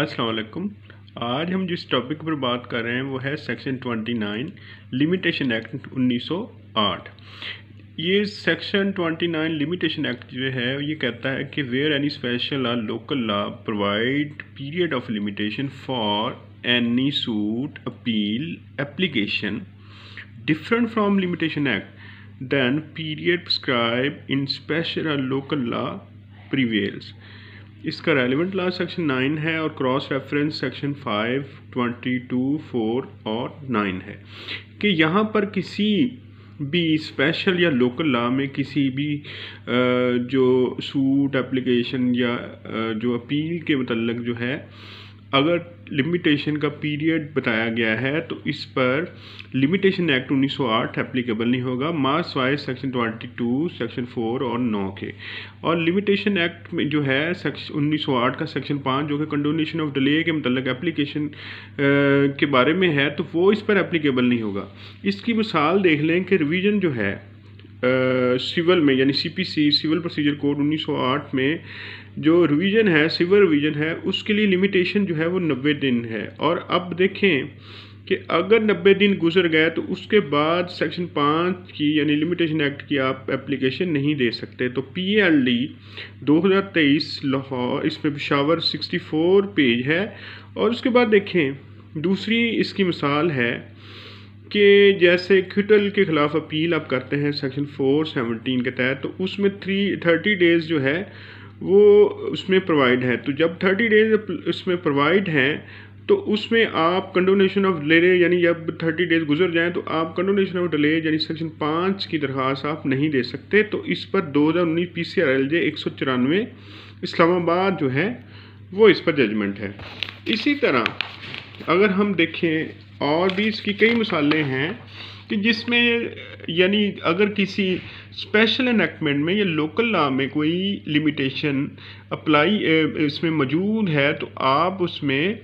असलकुम आज हम जिस टॉपिक पर बात कर रहे हैं वो है सेक्शन 29 लिमिटेशन एक्ट 1908 ये सेक्शन 29 लिमिटेशन एक्ट जो है ये कहता है कि where any special or local law provide period of limitation for any suit appeal application different from limitation act than period prescribe in special or local law prevails इसका relevant last section nine है और cross reference section five twenty two four और nine है कि यहाँ पर किसी भी स्पेशल या लोकल लॉ में किसी भी जो सूट एप्लीकेशन या जो अपील के मतलब जो है अगर लिमिटेशन का पीरियड बताया गया है तो इस पर लिमिटेशन एक्ट 1908 एप्लीकेबल नहीं होगा मास वाइज सेक्शन 22 सेक्शन 4 और 9 के और लिमिटेशन एक्ट में जो है सेक्शन आठ का सेक्शन 5 जो कि कंडोनेशन ऑफ डिले के मतलब एप्लीकेशन के बारे में है तो वो इस पर एप्लीकेबल नहीं होगा इसकी मिसाल देख लें कि रिविज़न जो है सिविल में यानी सीपीसी सिविल प्रोसीजर कोड 1908 में जो रिवीजन है सिविल रिवीजन है उसके लिए लिमिटेशन जो है वो नब्बे दिन है और अब देखें कि अगर नब्बे दिन गुजर गए तो उसके बाद सेक्शन पाँच की यानी लिमिटेशन एक्ट की आप एप्लीकेशन नहीं दे सकते तो पी एल डी दो हज़ार तेईस लाहौर इसमें पिशावर सिक्सटी फोर पेज है और उसके बाद देखें दूसरी इसकी मिसाल है के जैसे क्यूटल के ख़िलाफ़ अपील आप करते हैं सेक्शन फोर सेवनटीन के तहत तो उसमें थ्री थर्टी डेज़ जो है वो उसमें प्रोवाइड है तो जब थर्टी डेज़ उसमें प्रोवाइड हैं तो उसमें आप कंडोनेशन ऑफ डिले यानी जब थर्टी डेज गुजर जाएं तो आप कंडोनेशन ऑफ डिले यानी सेक्शन पाँच की दरख्वास्त आप नहीं दे सकते तो इस पर दो हज़ार उन्नीस P C R L J एक सौ चौरानवे इस्लामाबाद जो है वो इस पर जजमेंट है इसी तरह अगर हम देखें और भी इसकी कई मिसालें हैं कि जिसमें यानी अगर किसी स्पेशल इनक्टमेंट में या लोकल लॉ में कोई लिमिटेशन अप्लाई इसमें मौजूद है तो आप उसमें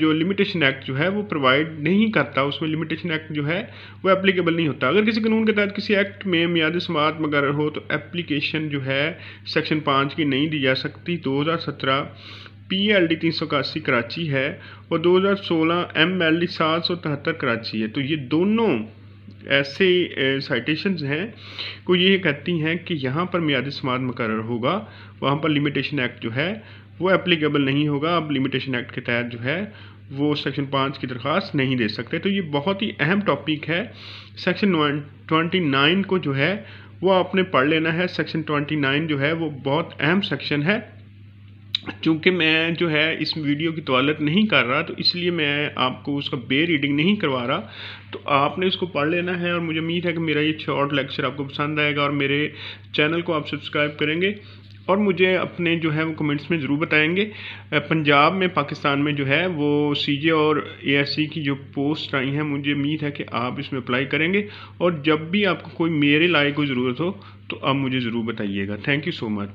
जो लिमिटेशन एक्ट जो है वो प्रोवाइड नहीं करता उसमें लिमिटेशन एक्ट जो है वो एप्लीकेबल नहीं होता अगर किसी कानून के तहत किसी एक्ट में मियादी समात वगैरह हो तो एप्लीकेशन जो है सेक्शन पाँच की नहीं दी जा सकती 2017 पी एल डी तीन सौ इक्यासी कराची है और 2016 एम एल डी सात सौ तिहत्तर कराची है तो ये दोनों ऐसे साइटेशन हैं को ये कहती हैं कि यहाँ पर मियादी समाज मुकर होगा वहाँ पर लिमिटेशन एक्ट जो है वो एप्लीकेबल नहीं होगा अब लिमिटेशन एक्ट के तहत जो है वो सेक्शन पाँच की दरख्वास्त नहीं दे सकते तो ये बहुत ही अहम टॉपिक है सेक्शन ट्वेंटी नाइन को जो है वो आपने पढ़ लेना है सेक्शन ट्वेंटी नाइन जो है वो बहुत अहम सेक्शन है चूँकि मैं जो है इस वीडियो की तवालत नहीं कर रहा तो इसलिए मैं आपको उसका बे रीडिंग नहीं करवा रहा तो आपने इसको पढ़ लेना है और मुझे उम्मीद है कि मेरा ये शॉर्ट लेक्चर आपको पसंद आएगा और मेरे चैनल को आप सब्सक्राइब करेंगे और मुझे अपने जो है वो कमेंट्स में ज़रूर बताएंगे पंजाब में पाकिस्तान में जो है वो सीजे और एएससी की जो पोस्ट आई हैं मुझे उम्मीद है कि आप इसमें अप्लाई करेंगे और जब भी आपको कोई मेरे लायक कोई ज़रूरत हो तो आप मुझे ज़रूर बताइएगा थैंक यू सो मच